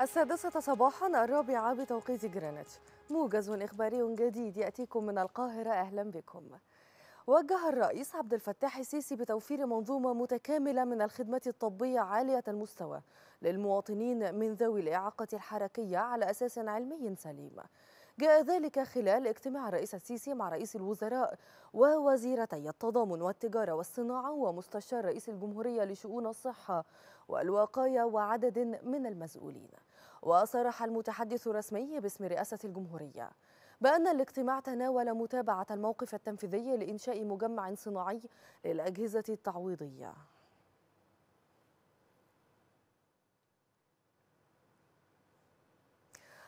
السادسة صباحا الرابعة بتوقيت جرينتش موجز إخباري جديد يأتيكم من القاهرة أهلا بكم وجه الرئيس عبد الفتاح السيسي بتوفير منظومة متكاملة من الخدمات الطبية عالية المستوى للمواطنين من ذوي الإعاقة الحركية على أساس علمي سليم جاء ذلك خلال اجتماع الرئيس السيسي مع رئيس الوزراء ووزيرتي التضامن والتجارة والصناعة ومستشار رئيس الجمهورية لشؤون الصحة والوقاية وعدد من المسؤولين وصرح المتحدث الرسمي باسم رئاسة الجمهورية بأن الاجتماع تناول متابعة الموقف التنفيذي لإنشاء مجمع صناعي للأجهزة التعويضية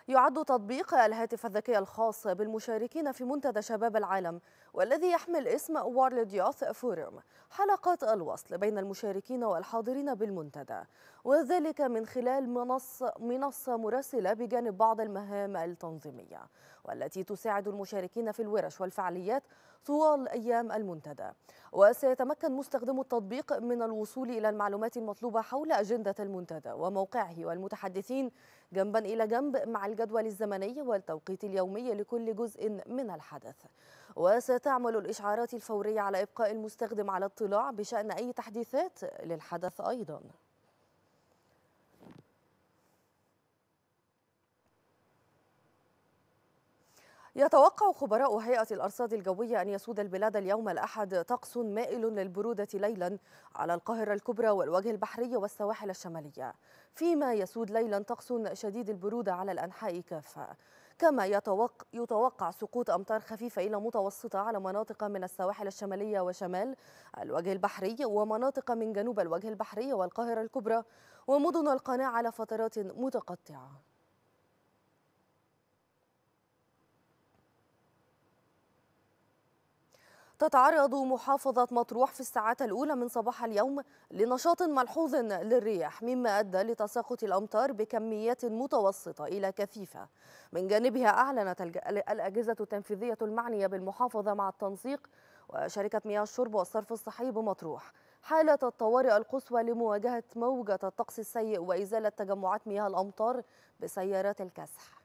يعد تطبيق الهاتف الذكي الخاص بالمشاركين في منتدى شباب العالم والذي يحمل اسم وورلد يوث فورم حلقة الوصل بين المشاركين والحاضرين بالمنتدى وذلك من خلال منصة, منصة مراسلة بجانب بعض المهام التنظيمية والتي تساعد المشاركين في الورش والفعاليات طوال أيام المنتدى وسيتمكن مستخدمو التطبيق من الوصول إلى المعلومات المطلوبة حول أجندة المنتدى وموقعه والمتحدثين جنبا إلى جنب مع الجدول الزمني والتوقيت اليومي لكل جزء من الحدث وستعمل الإشعارات الفورية على إبقاء المستخدم على اطلاع بشأن أي تحديثات للحدث أيضاً يتوقع خبراء هيئة الأرصاد الجوية أن يسود البلاد اليوم الأحد طقس مائل للبرودة ليلا على القاهرة الكبرى والوجه البحري والسواحل الشمالية فيما يسود ليلا طقس شديد البرودة على الأنحاء كافة كما يتوقع, يتوقع سقوط أمطار خفيفة إلى متوسطة على مناطق من السواحل الشمالية وشمال الوجه البحري ومناطق من جنوب الوجه البحري والقاهرة الكبرى ومدن القناة على فترات متقطعة تتعرض محافظة مطروح في الساعات الأولى من صباح اليوم لنشاط ملحوظ للرياح مما أدى لتساقط الأمطار بكميات متوسطة إلى كثيفة من جانبها أعلنت الأجهزة التنفيذية المعنية بالمحافظة مع التنسيق وشركة مياه الشرب والصرف الصحي بمطروح حالة الطوارئ القصوى لمواجهة موجة الطقس السيء وإزالة تجمعات مياه الأمطار بسيارات الكسح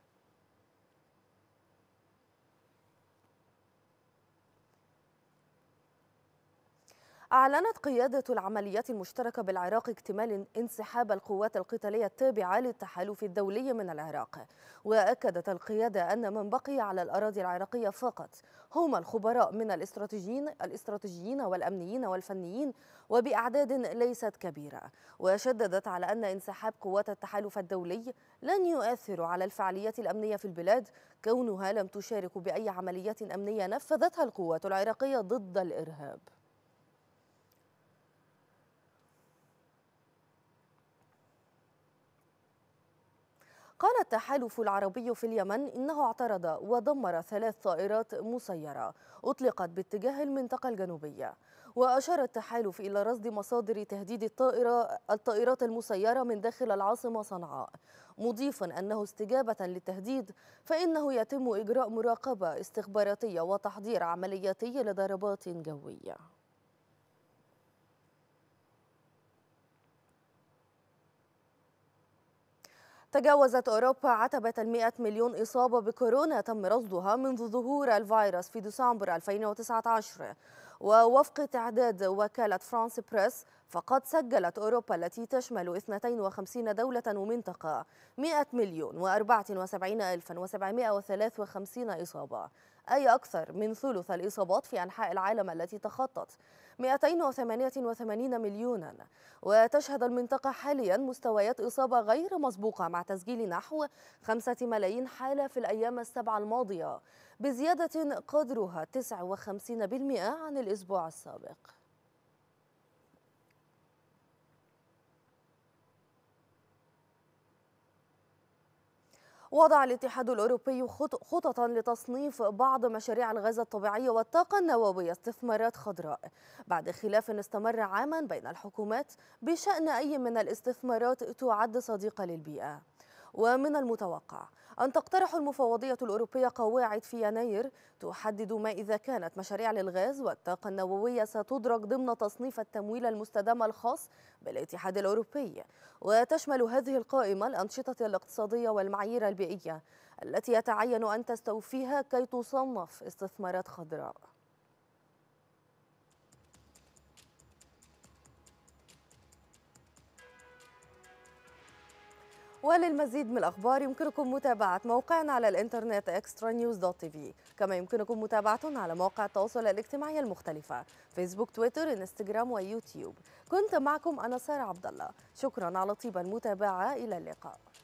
أعلنت قيادة العمليات المشتركة بالعراق اكتمال انسحاب القوات القتالية التابعة للتحالف الدولي من العراق وأكدت القيادة أن من بقي على الأراضي العراقية فقط هم الخبراء من الاستراتيجيين الاستراتيجيين والأمنيين والفنيين وبأعداد ليست كبيرة وشددت على أن انسحاب قوات التحالف الدولي لن يؤثر على الفعاليات الأمنية في البلاد كونها لم تشارك بأي عمليات أمنية نفذتها القوات العراقية ضد الإرهاب قال التحالف العربي في اليمن إنه اعترض ودمر ثلاث طائرات مسيرة أطلقت باتجاه المنطقة الجنوبية وأشار التحالف إلى رصد مصادر تهديد الطائرة الطائرات المسيرة من داخل العاصمة صنعاء مضيفا أنه استجابة للتهديد فإنه يتم إجراء مراقبة استخباراتية وتحضير عملياتي لضربات جوية تجاوزت أوروبا عتبة المئة مليون إصابة بكورونا تم رصدها منذ ظهور الفيروس في ديسمبر 2019 ووفق تعداد وكالة فرانس بريس فقد سجلت أوروبا التي تشمل 52 دولة ومنطقة 100 مليون و 74 ألفا وسبعمائة إصابة أي أكثر من ثلث الإصابات في أنحاء العالم التي تخطت 288 مليونا وتشهد المنطقة حاليا مستويات إصابة غير مسبوقة مع تسجيل نحو 5 ملايين حالة في الأيام السبعة الماضية بزيادة قدرها 59% عن الأسبوع السابق وضع الاتحاد الأوروبي خططا لتصنيف بعض مشاريع الغاز الطبيعي والطاقة النووية استثمارات خضراء بعد خلاف استمر عاما بين الحكومات بشأن أي من الاستثمارات تعد صديقة للبيئة ومن المتوقع أن تقترح المفوضية الأوروبية قواعد في يناير تحدد ما إذا كانت مشاريع للغاز والطاقة النووية ستدرج ضمن تصنيف التمويل المستدام الخاص بالاتحاد الأوروبي وتشمل هذه القائمة الأنشطة الاقتصادية والمعايير البيئية التي يتعين أن تستوفيها كي تصنف استثمارات خضراء وللمزيد من الأخبار يمكنكم متابعة موقعنا على الإنترنت اكسترا نيوز دوت تي في كما يمكنكم متابعتنا على مواقع التواصل الاجتماعي المختلفة فيسبوك تويتر انستجرام ويوتيوب كنت معكم أنا سارة عبد الله شكرا على طيب المتابعة إلى اللقاء